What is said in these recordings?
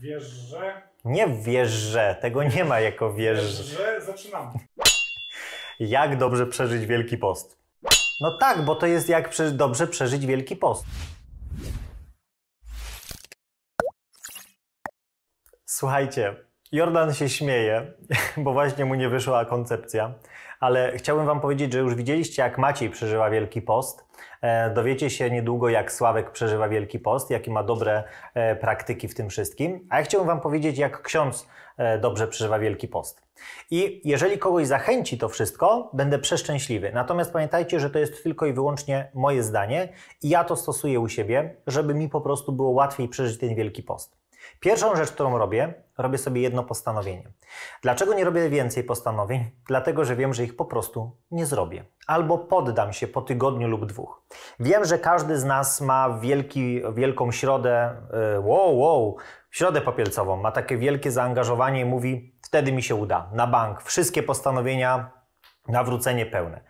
wierzę. Nie wierzę, tego nie ma jako wierzę. Wierzę, zaczynamy. Jak dobrze przeżyć Wielki Post? No tak, bo to jest jak prze dobrze przeżyć Wielki Post. Słuchajcie, Jordan się śmieje, bo właśnie mu nie wyszła koncepcja, ale chciałbym Wam powiedzieć, że już widzieliście, jak Maciej przeżywa Wielki Post. E, dowiecie się niedługo, jak Sławek przeżywa Wielki Post, jakie ma dobre e, praktyki w tym wszystkim. A ja chciałbym Wam powiedzieć, jak ksiądz e, dobrze przeżywa Wielki Post. I jeżeli kogoś zachęci to wszystko, będę przeszczęśliwy. Natomiast pamiętajcie, że to jest tylko i wyłącznie moje zdanie i ja to stosuję u siebie, żeby mi po prostu było łatwiej przeżyć ten Wielki Post. Pierwszą rzecz, którą robię, robię sobie jedno postanowienie. Dlaczego nie robię więcej postanowień? Dlatego, że wiem, że ich po prostu nie zrobię. Albo poddam się po tygodniu lub dwóch. Wiem, że każdy z nas ma wielki, wielką środę, e, wow, wow, środę popielcową, ma takie wielkie zaangażowanie i mówi, wtedy mi się uda, na bank, wszystkie postanowienia, nawrócenie pełne.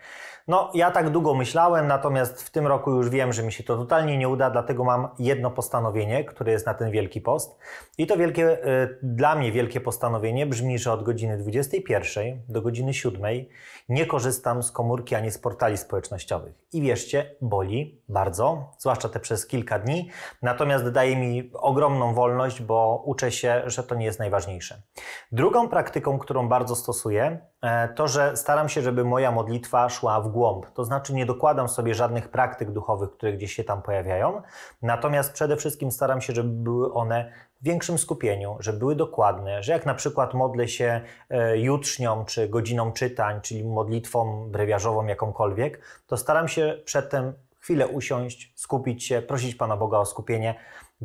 No, ja tak długo myślałem, natomiast w tym roku już wiem, że mi się to totalnie nie uda, dlatego mam jedno postanowienie, które jest na ten wielki post. I to wielkie, e, dla mnie wielkie postanowienie brzmi, że od godziny 21 do godziny 7 nie korzystam z komórki ani z portali społecznościowych. I wierzcie, boli bardzo, zwłaszcza te przez kilka dni, natomiast daje mi ogromną wolność, bo uczę się, że to nie jest najważniejsze. Drugą praktyką, którą bardzo stosuję, e, to, że staram się, żeby moja modlitwa szła w górę głąb, to znaczy nie dokładam sobie żadnych praktyk duchowych, które gdzieś się tam pojawiają, natomiast przede wszystkim staram się, żeby były one w większym skupieniu, żeby były dokładne, że jak na przykład modlę się e, jutrznią czy godziną czytań, czyli modlitwą brewiarzową jakąkolwiek, to staram się przedtem chwilę usiąść, skupić się, prosić Pana Boga o skupienie.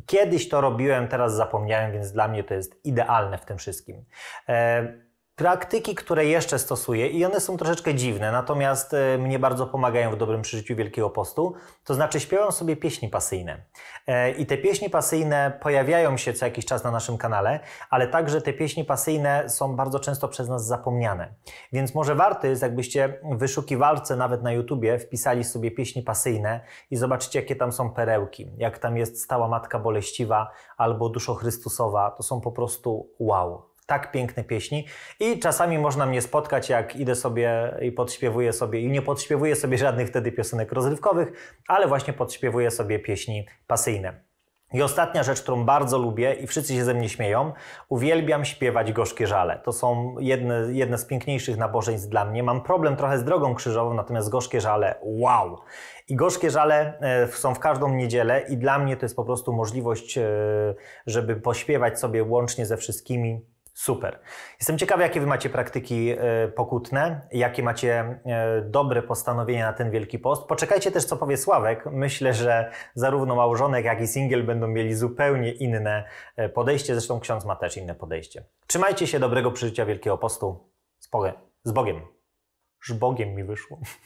Kiedyś to robiłem, teraz zapomniałem, więc dla mnie to jest idealne w tym wszystkim. E, praktyki, które jeszcze stosuję i one są troszeczkę dziwne, natomiast e, mnie bardzo pomagają w dobrym przeżyciu Wielkiego Postu, to znaczy śpiewam sobie pieśni pasyjne. E, I te pieśni pasyjne pojawiają się co jakiś czas na naszym kanale, ale także te pieśni pasyjne są bardzo często przez nas zapomniane. Więc może warto jest, jakbyście w nawet na YouTubie wpisali sobie pieśni pasyjne i zobaczycie, jakie tam są perełki, jak tam jest Stała Matka Boleściwa albo Duszo Chrystusowa, to są po prostu wow tak piękne pieśni. I czasami można mnie spotkać, jak idę sobie i podśpiewuję sobie, i nie podśpiewuję sobie żadnych wtedy piosenek rozrywkowych, ale właśnie podśpiewuję sobie pieśni pasyjne. I ostatnia rzecz, którą bardzo lubię i wszyscy się ze mnie śmieją, uwielbiam śpiewać gorzkie żale. To są jedne, jedne z piękniejszych nabożeństw dla mnie. Mam problem trochę z drogą krzyżową, natomiast gorzkie żale, wow! I gorzkie żale e, są w każdą niedzielę i dla mnie to jest po prostu możliwość, e, żeby pośpiewać sobie łącznie ze wszystkimi Super. Jestem ciekawy, jakie wy macie praktyki e, pokutne, jakie macie e, dobre postanowienia na ten Wielki Post. Poczekajcie też, co powie Sławek. Myślę, że zarówno małżonek, jak i singiel będą mieli zupełnie inne e, podejście. Zresztą ksiądz ma też inne podejście. Trzymajcie się dobrego przeżycia Wielkiego Postu. Z Bogiem. Z Bogiem. Z Bogiem mi wyszło.